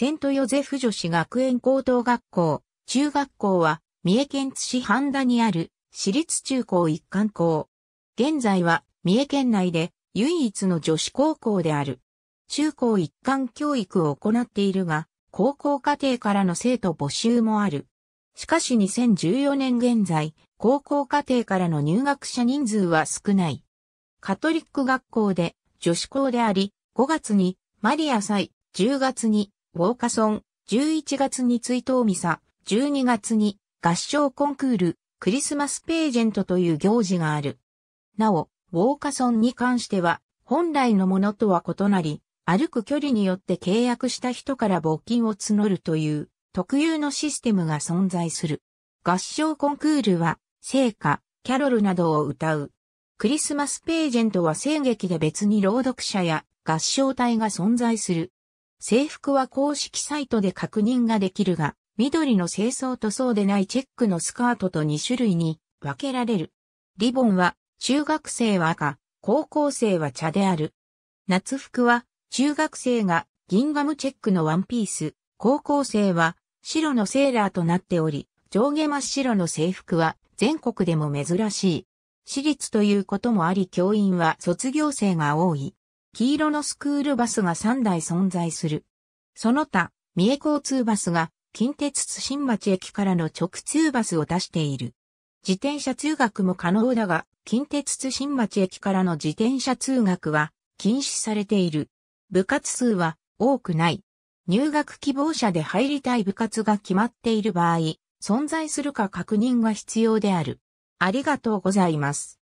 セントヨゼフ女子学園高等学校、中学校は、三重県津市半田にある、私立中高一貫校。現在は、三重県内で、唯一の女子高校である。中高一貫教育を行っているが、高校課程からの生徒募集もある。しかし2014年現在、高校課程からの入学者人数は少ない。カトリック学校で女子校であり、5月にマリア祭、10月にウォーカソン、11月に追悼ミサ、12月に合唱コンクール、クリスマスページェントという行事がある。なお、ウォーカソンに関しては、本来のものとは異なり、歩く距離によって契約した人から募金を募るという特有のシステムが存在する。合唱コンクールは、聖歌、キャロルなどを歌う。クリスマスページェントは声劇で別に朗読者や合唱隊が存在する。制服は公式サイトで確認ができるが、緑の清掃とそうでないチェックのスカートと2種類に分けられる。リボンは、中学生は赤、高校生は茶である。夏服は、中学生が銀ガムチェックのワンピース、高校生は白のセーラーとなっており、上下真っ白の制服は全国でも珍しい。私立ということもあり教員は卒業生が多い。黄色のスクールバスが3台存在する。その他、三重交通バスが近鉄津新町駅からの直通バスを出している。自転車通学も可能だが、近鉄津新町駅からの自転車通学は禁止されている。部活数は多くない。入学希望者で入りたい部活が決まっている場合、存在するか確認が必要である。ありがとうございます。